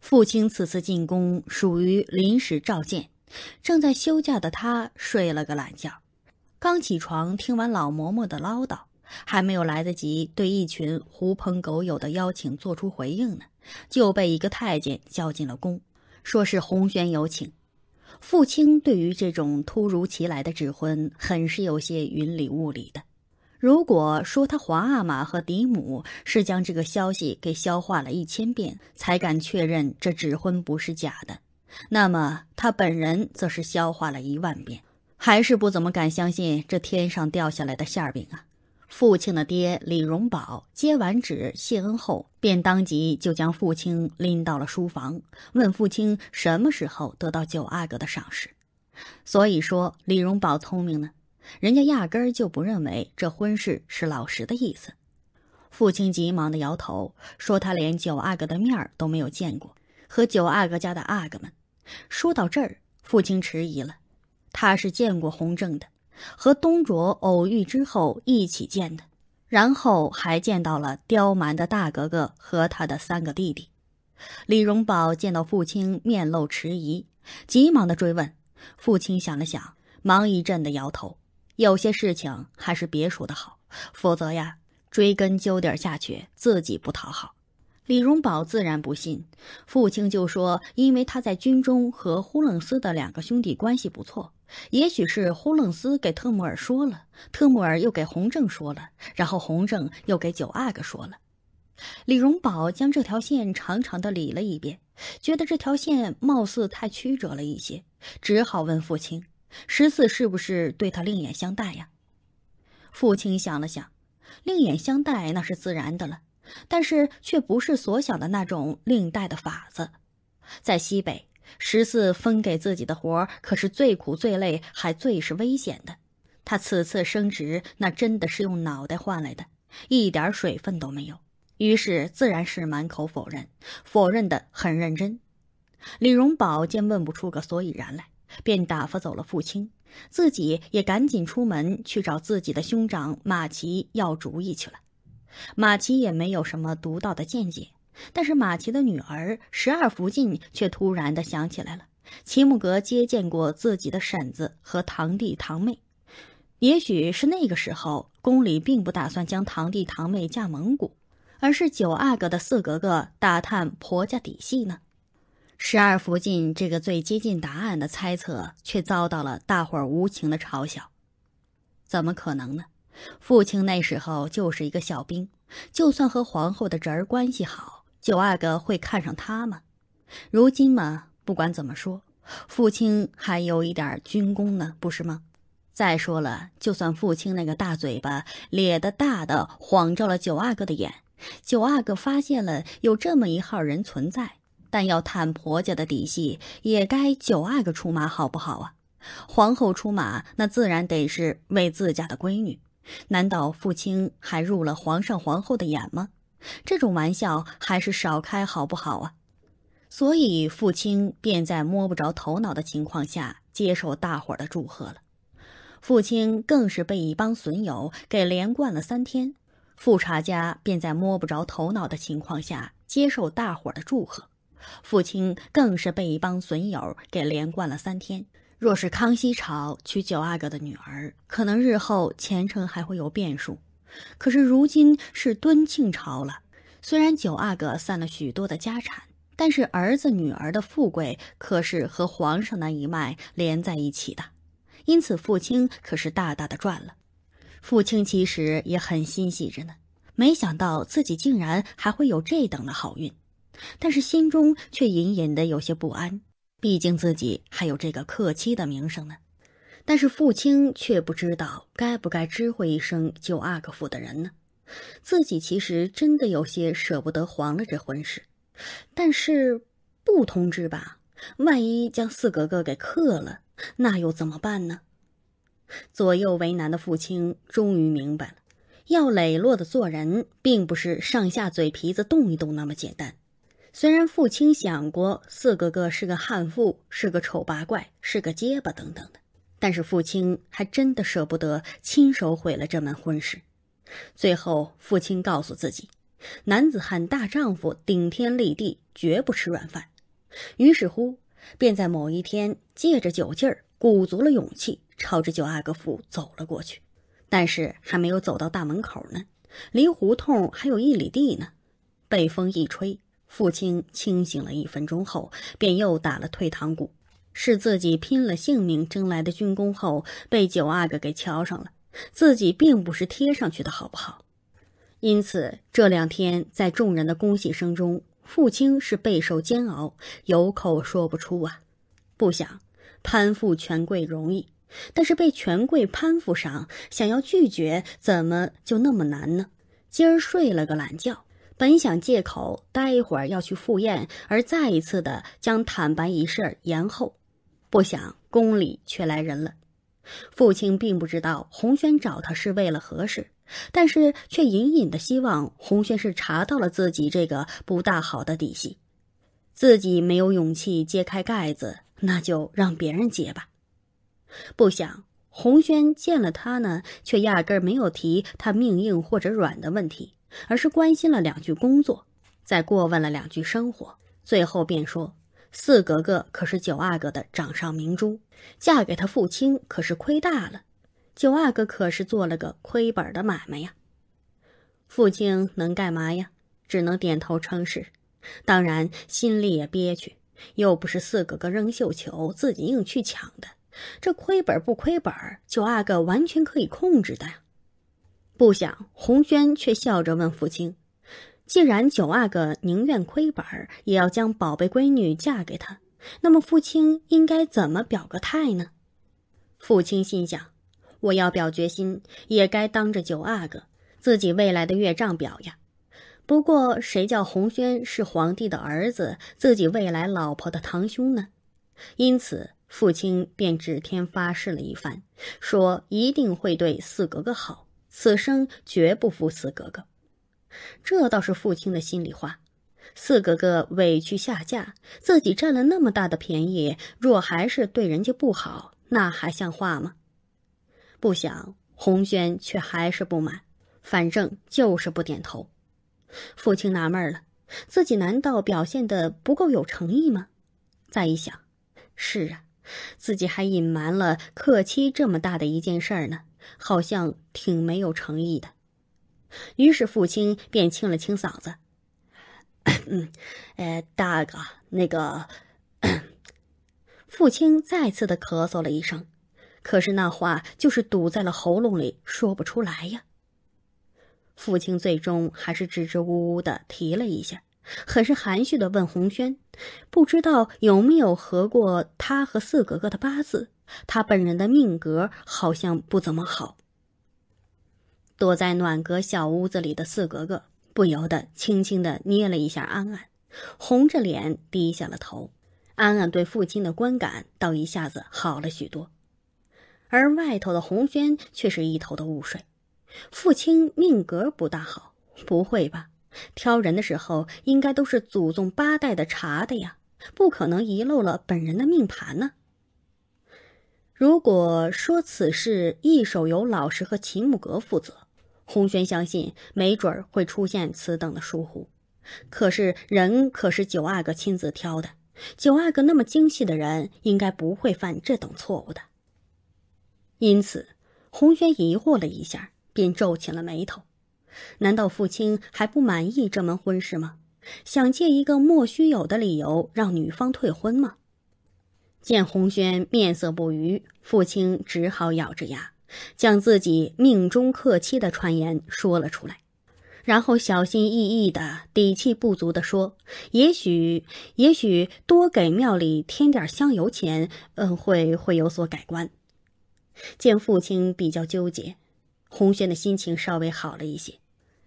父亲此次进宫属于临时召见，正在休假的他睡了个懒觉，刚起床听完老嬷嬷的唠叨，还没有来得及对一群狐朋狗友的邀请做出回应呢，就被一个太监叫进了宫，说是洪轩有请。父亲对于这种突如其来的指婚，很是有些云里雾里的。如果说他华阿玛和嫡母是将这个消息给消化了一千遍才敢确认这指婚不是假的，那么他本人则是消化了一万遍，还是不怎么敢相信这天上掉下来的馅饼啊！父亲的爹李荣保接完旨谢恩后，便当即就将父亲拎到了书房，问父亲什么时候得到九阿哥的赏识。所以说，李荣保聪明呢。人家压根儿就不认为这婚事是老实的意思。父亲急忙的摇头，说他连九阿哥的面儿都没有见过，和九阿哥家的阿哥们。说到这儿，父亲迟疑了，他是见过洪正的，和东卓偶遇之后一起见的，然后还见到了刁蛮的大格格和他的三个弟弟。李荣宝见到父亲面露迟疑，急忙的追问。父亲想了想，忙一阵的摇头。有些事情还是别说的好，否则呀，追根究底下去，自己不讨好。李荣宝自然不信，父亲就说：“因为他在军中和呼楞斯的两个兄弟关系不错，也许是呼楞斯给特木尔说了，特木尔又给洪正说了，然后洪正又给九阿哥说了。”李荣宝将这条线长长的理了一遍，觉得这条线貌似太曲折了一些，只好问父亲。十四是不是对他另眼相待呀？父亲想了想，另眼相待那是自然的了，但是却不是所想的那种另待的法子。在西北，十四分给自己的活儿可是最苦最累还最是危险的。他此次升职，那真的是用脑袋换来的，一点水分都没有。于是自然是满口否认，否认的很认真。李荣宝见问不出个所以然来。便打发走了傅青，自己也赶紧出门去找自己的兄长马奇要主意去了。马奇也没有什么独到的见解，但是马奇的女儿十二福晋却突然的想起来了，齐木格接见过自己的婶子和堂弟堂妹，也许是那个时候宫里并不打算将堂弟堂妹嫁蒙古，而是九阿哥的四格格打探婆家底细呢。十二福晋这个最接近答案的猜测，却遭到了大伙儿无情的嘲笑。怎么可能呢？父亲那时候就是一个小兵，就算和皇后的侄儿关系好，九阿哥会看上他吗？如今嘛，不管怎么说，父亲还有一点军功呢，不是吗？再说了，就算父亲那个大嘴巴咧得大的晃照了九阿哥的眼，九阿哥发现了有这么一号人存在。但要探婆家的底细，也该九阿哥出马好不好啊？皇后出马，那自然得是为自家的闺女。难道父亲还入了皇上、皇后的眼吗？这种玩笑还是少开好不好啊？所以父亲便在摸不着头脑的情况下接受大伙的祝贺了。父亲更是被一帮损友给连灌了三天。富察家便在摸不着头脑的情况下接受大伙的祝贺。父亲更是被一帮损友给连灌了三天。若是康熙朝娶九阿哥的女儿，可能日后前程还会有变数。可是如今是敦庆朝了，虽然九阿哥散了许多的家产，但是儿子女儿的富贵可是和皇上那一脉连在一起的。因此，父亲可是大大的赚了。父亲其实也很欣喜着呢，没想到自己竟然还会有这等的好运。但是心中却隐隐的有些不安，毕竟自己还有这个克妻的名声呢。但是傅青却不知道该不该知会一声救阿哥府的人呢？自己其实真的有些舍不得黄了这婚事，但是不通知吧，万一将四格格给克了，那又怎么办呢？左右为难的傅青终于明白了，要磊落的做人，并不是上下嘴皮子动一动那么简单。虽然父亲想过四格格是个悍妇，是个丑八怪，是个结巴等等的，但是父亲还真的舍不得亲手毁了这门婚事。最后，父亲告诉自己，男子汉大丈夫，顶天立地，绝不吃软饭。于是乎，便在某一天借着酒劲儿，鼓足了勇气，朝着九阿哥府走了过去。但是还没有走到大门口呢，离胡同还有一里地呢，被风一吹。父亲清醒了一分钟后，便又打了退堂鼓。是自己拼了性命争来的军功，后被九阿哥给敲上了。自己并不是贴上去的，好不好？因此这两天在众人的恭喜声中，父亲是备受煎熬，有口说不出啊。不想攀附权贵容易，但是被权贵攀附上，想要拒绝，怎么就那么难呢？今儿睡了个懒觉。本想借口待一会儿要去赴宴，而再一次的将坦白一事延后，不想宫里却来人了。父亲并不知道洪轩找他是为了何事，但是却隐隐的希望洪轩是查到了自己这个不大好的底细。自己没有勇气揭开盖子，那就让别人揭吧。不想洪轩见了他呢，却压根儿没有提他命硬或者软的问题。而是关心了两句工作，再过问了两句生活，最后便说：“四格格可是九阿哥的掌上明珠，嫁给他父亲可是亏大了。九阿哥可是做了个亏本的买卖呀。”父亲能干嘛呀？只能点头称是，当然心里也憋屈。又不是四格格扔绣球，自己硬去抢的，这亏本不亏本，九阿哥完全可以控制的呀。不想，红轩却笑着问父亲：“既然九阿哥宁愿亏本也要将宝贝闺女嫁给他，那么父亲应该怎么表个态呢？”父亲心想：“我要表决心，也该当着九阿哥自己未来的岳丈表呀。”不过，谁叫红轩是皇帝的儿子，自己未来老婆的堂兄呢？因此，父亲便指天发誓了一番，说一定会对四格格好。此生绝不负四格格，这倒是父亲的心里话。四格格委屈下嫁，自己占了那么大的便宜，若还是对人家不好，那还像话吗？不想红轩却还是不满，反正就是不点头。父亲纳闷了，自己难道表现的不够有诚意吗？再一想，是啊，自己还隐瞒了克妻这么大的一件事儿呢。好像挺没有诚意的，于是父亲便清了清嗓子，呃，大哥那个，父亲再次的咳嗽了一声，可是那话就是堵在了喉咙里，说不出来呀。父亲最终还是支支吾吾的提了一下，很是含蓄的问红轩。不知道有没有合过他和四格格的八字？他本人的命格好像不怎么好。躲在暖阁小屋子里的四格格不由得轻轻的捏了一下安安，红着脸低下了头。安安对父亲的观感倒一下子好了许多，而外头的红轩却是一头的雾水。父亲命格不大好，不会吧？挑人的时候，应该都是祖宗八代的查的呀，不可能遗漏了本人的命盘呢。如果说此事一手由老师和秦木格负责，红轩相信没准儿会出现此等的疏忽。可是人可是九阿哥亲自挑的，九阿哥那么精细的人，应该不会犯这等错误的。因此，红轩疑惑了一下，便皱起了眉头。难道父亲还不满意这门婚事吗？想借一个莫须有的理由让女方退婚吗？见红轩面色不愉，父亲只好咬着牙，将自己命中克妻的传言说了出来，然后小心翼翼的、底气不足的说：“也许，也许多给庙里添点香油钱，嗯，会会有所改观。”见父亲比较纠结。红轩的心情稍微好了一些，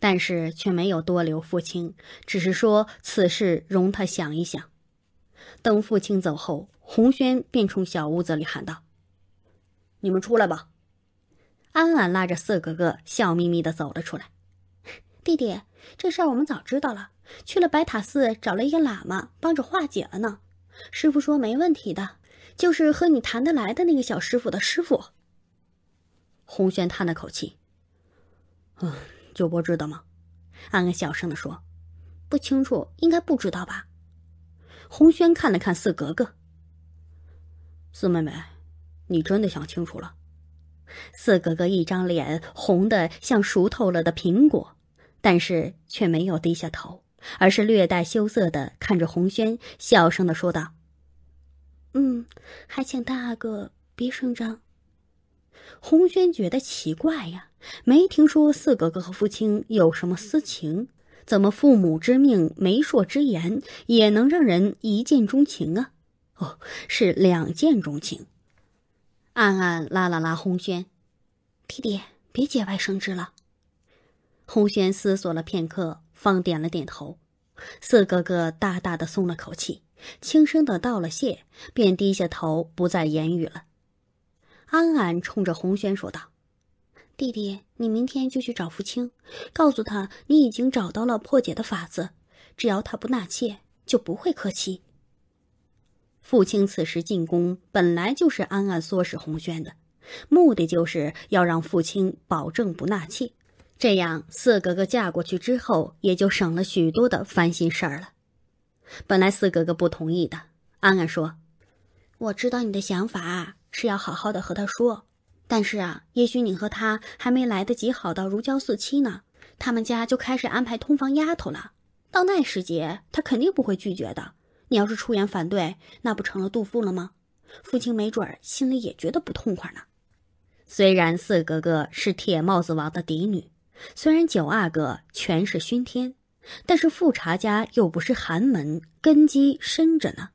但是却没有多留父亲，只是说此事容他想一想。等父亲走后，红轩便冲小屋子里喊道：“你们出来吧。”安安拉着四格格笑眯眯的走了出来。“弟弟，这事儿我们早知道了，去了白塔寺找了一个喇嘛帮着化解了呢。师傅说没问题的，就是和你谈得来的那个小师傅的师傅。”洪轩叹了口气，“嗯，九伯知道吗？”安安小声的说，“不清楚，应该不知道吧。”洪轩看了看四格格，“四妹妹，你真的想清楚了？”四格格一张脸红的像熟透了的苹果，但是却没有低下头，而是略带羞涩的看着洪轩，小声的说道，“嗯，还请大阿哥别声张。”红轩觉得奇怪呀，没听说四哥哥和父亲有什么私情，怎么父母之命、媒妁之言也能让人一见钟情啊？哦，是两见钟情。暗暗拉了拉红轩，弟弟，别节外生枝了。红轩思索了片刻，方点了点头。四哥哥大大的松了口气，轻声的道了谢，便低下头，不再言语了。安安冲着红轩说道：“弟弟，你明天就去找福清，告诉他你已经找到了破解的法子，只要他不纳妾，就不会客气。”父清此时进宫，本来就是安安唆使红轩的，目的就是要让父清保证不纳妾，这样四格格嫁过去之后，也就省了许多的烦心事儿了。本来四格格不同意的，安安说：“我知道你的想法。”是要好好的和他说，但是啊，也许你和他还没来得及好到如胶似漆呢，他们家就开始安排通房丫头了。到那时节，他肯定不会拒绝的。你要是出言反对，那不成了杜妇了吗？父亲没准儿心里也觉得不痛快呢。虽然四格格是铁帽子王的嫡女，虽然九阿哥权势熏天，但是富察家又不是寒门，根基深着呢，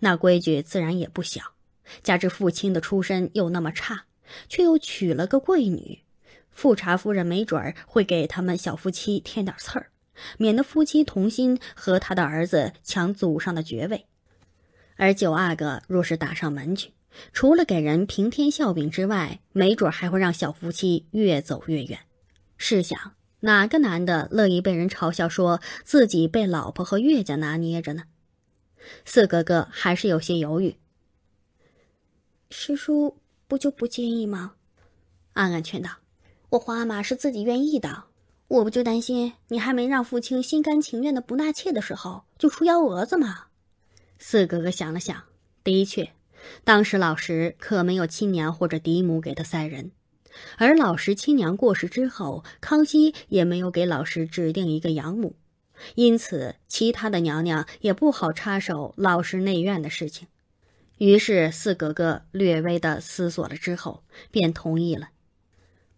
那规矩自然也不小。加之父亲的出身又那么差，却又娶了个贵女，富察夫人没准儿会给他们小夫妻添点刺儿，免得夫妻同心和他的儿子抢祖上的爵位。而九阿哥若是打上门去，除了给人平添笑柄之外，没准还会让小夫妻越走越远。试想，哪个男的乐意被人嘲笑说自己被老婆和岳家拿捏着呢？四格格还是有些犹豫。师叔不就不介意吗？暗暗劝道：“我皇阿玛是自己愿意的，我不就担心你还没让父亲心甘情愿的不纳妾的时候就出幺蛾子吗？”四格格想了想，的确，当时老十可没有亲娘或者嫡母给他塞人，而老十亲娘过世之后，康熙也没有给老十指定一个养母，因此其他的娘娘也不好插手老十内院的事情。于是四格格略微的思索了之后，便同意了。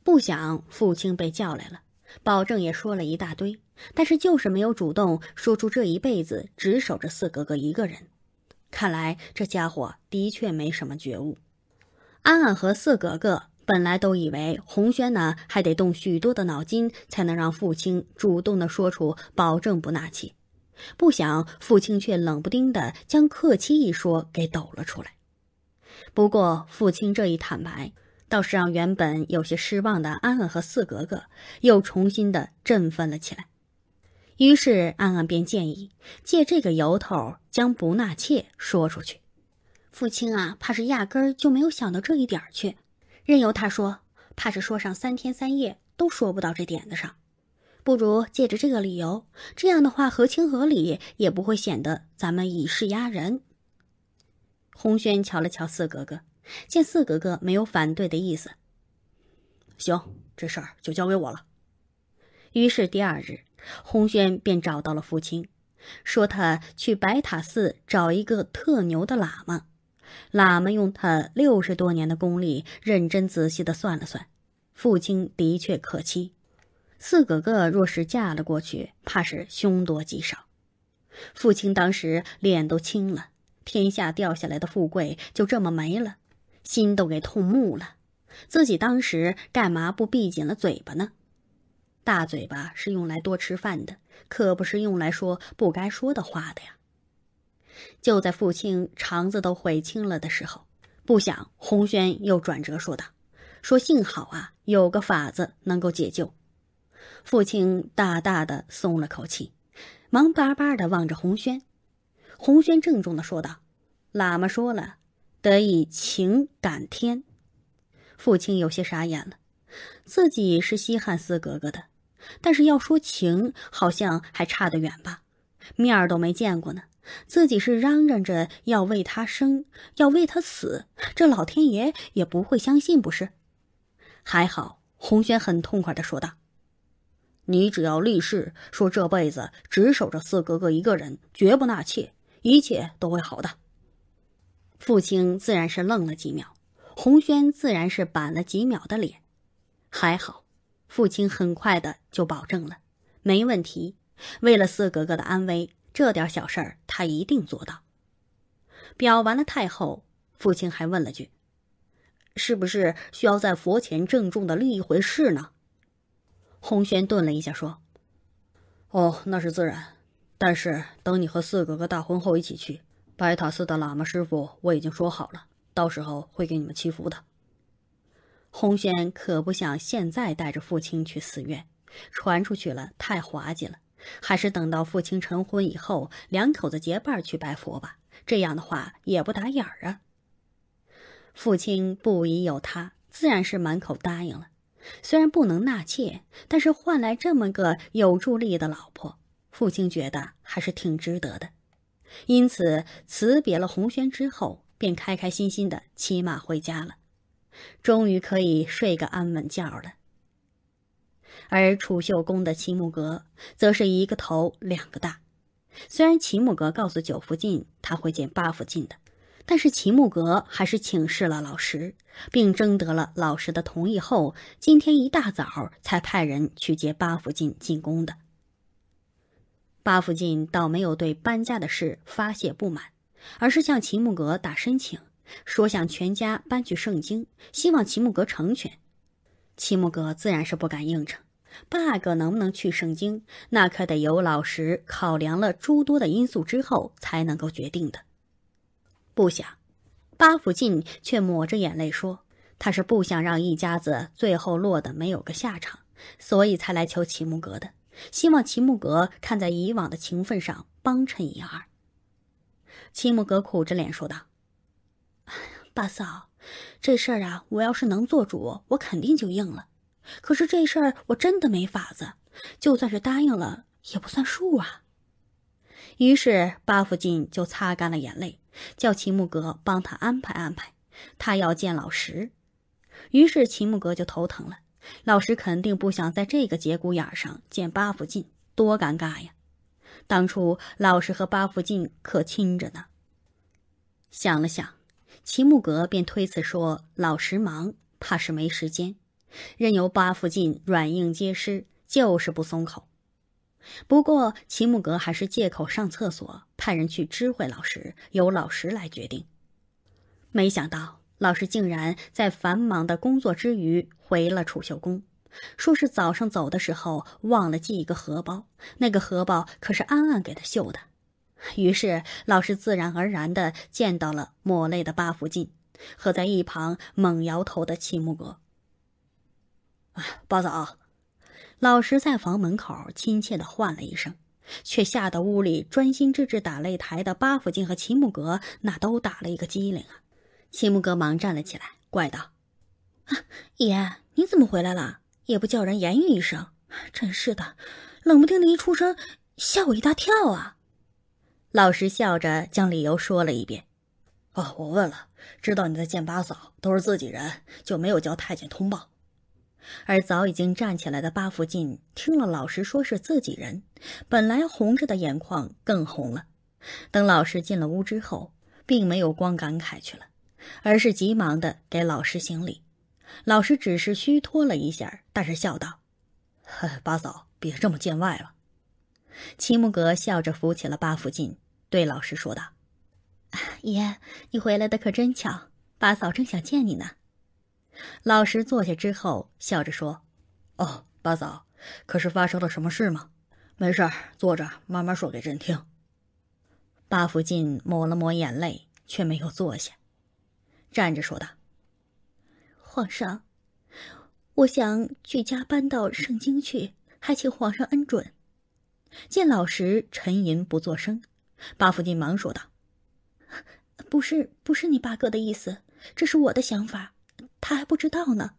不想父亲被叫来了，保证也说了一大堆，但是就是没有主动说出这一辈子只守着四格格一个人。看来这家伙的确没什么觉悟。安安和四格格本来都以为红轩呢还得动许多的脑筋，才能让父亲主动的说出保证不纳妾。不想父亲却冷不丁的将克妻一说给抖了出来。不过父亲这一坦白，倒是让原本有些失望的安安和四格格又重新的振奋了起来。于是安安便建议借这个由头将不纳妾说出去。父亲啊，怕是压根儿就没有想到这一点去，任由他说，怕是说上三天三夜都说不到这点子上。不如借着这个理由，这样的话合情合理，也不会显得咱们以势压人。洪轩瞧了瞧四格格，见四格格没有反对的意思，行，这事儿就交给我了。于是第二日，洪轩便找到了父亲，说他去白塔寺找一个特牛的喇嘛，喇嘛用他六十多年的功力，认真仔细的算了算，父亲的确可期。四格格若是嫁了过去，怕是凶多吉少。父亲当时脸都青了，天下掉下来的富贵就这么没了，心都给痛木了。自己当时干嘛不闭紧了嘴巴呢？大嘴巴是用来多吃饭的，可不是用来说不该说的话的呀。就在父亲肠子都悔青了的时候，不想洪轩又转折说道：“说幸好啊，有个法子能够解救。”父亲大大的松了口气，忙巴巴的望着红轩。红轩郑重的说道：“喇嘛说了，得以情感天。”父亲有些傻眼了，自己是稀罕四格格的，但是要说情，好像还差得远吧，面儿都没见过呢。自己是嚷嚷着要为他生，要为他死，这老天爷也不会相信，不是？还好，红轩很痛快的说道。你只要立誓说这辈子只守着四格格一个人，绝不纳妾，一切都会好的。父亲自然是愣了几秒，红轩自然是板了几秒的脸，还好，父亲很快的就保证了，没问题。为了四格格的安危，这点小事儿他一定做到。表完了太后，父亲还问了句：“是不是需要在佛前郑重的立一回誓呢？”洪轩顿了一下，说：“哦，那是自然。但是等你和四哥哥大婚后一起去白塔寺的喇嘛师傅，我已经说好了，到时候会给你们祈福的。”洪轩可不想现在带着父亲去寺院，传出去了太滑稽了。还是等到父亲成婚以后，两口子结伴去拜佛吧，这样的话也不打眼儿啊。父亲不疑有他，自然是满口答应了。虽然不能纳妾，但是换来这么个有助力的老婆，父亲觉得还是挺值得的。因此辞别了红轩之后，便开开心心的骑马回家了，终于可以睡个安稳觉了。而储秀宫的齐穆格则是一个头两个大，虽然齐穆格告诉九福晋，他会见八福晋的。但是齐木格还是请示了老师，并征得了老师的同意后，今天一大早才派人去接八福晋进宫的。八福晋倒没有对搬家的事发泄不满，而是向秦木格打申请，说想全家搬去盛京，希望秦木格成全。齐木格自然是不敢应承，八阿哥能不能去盛京，那可得由老石考量了诸多的因素之后才能够决定的。不想，巴甫晋却抹着眼泪说：“他是不想让一家子最后落得没有个下场，所以才来求齐木格的，希望齐木格看在以往的情分上帮衬一二。”齐木格苦着脸说道：“八嫂，这事儿啊，我要是能做主，我肯定就应了。可是这事儿我真的没法子，就算是答应了，也不算数啊。”于是八福晋就擦干了眼泪。叫齐木格帮他安排安排，他要见老石。于是齐木格就头疼了，老石肯定不想在这个节骨眼上见八福晋，多尴尬呀！当初老石和八福晋可亲着呢。想了想，齐木格便推辞说：“老石忙，怕是没时间。”任由八福晋软硬皆施，就是不松口。不过齐木格还是借口上厕所，派人去知会老师，由老师来决定。没想到老师竟然在繁忙的工作之余回了储秀宫，说是早上走的时候忘了系一个荷包，那个荷包可是安安给他绣的。于是老师自然而然地见到了抹泪的八福晋，和在一旁猛摇头的齐木格。哎，八嫂。老石在房门口亲切的唤了一声，却吓得屋里专心致志打擂台的八福晋和齐木格那都打了一个机灵啊！齐木格忙站了起来，怪道：“啊，爷，你怎么回来了？也不叫人言语一声，真是的，冷不丁的一出声，吓我一大跳啊！”老石笑着将理由说了一遍：“哦，我问了，知道你在见八嫂，都是自己人，就没有叫太监通报。”而早已经站起来的八福晋听了老师说是自己人，本来红着的眼眶更红了。等老师进了屋之后，并没有光感慨去了，而是急忙的给老师行礼。老师只是虚脱了一下，但是笑道：“呵，八嫂，别这么见外了。”齐木格笑着扶起了八福晋，对老师说道：“爷，你回来的可真巧，八嫂正想见你呢。”老十坐下之后，笑着说：“哦，八嫂，可是发生了什么事吗？没事儿，坐着慢慢说给朕听。”八福晋抹了抹眼泪，却没有坐下，站着说道：“皇上，我想举家搬到盛京去，还请皇上恩准。”见老十沉吟不作声，八福晋忙说道：“不是，不是你八哥的意思，这是我的想法。”他还不知道呢。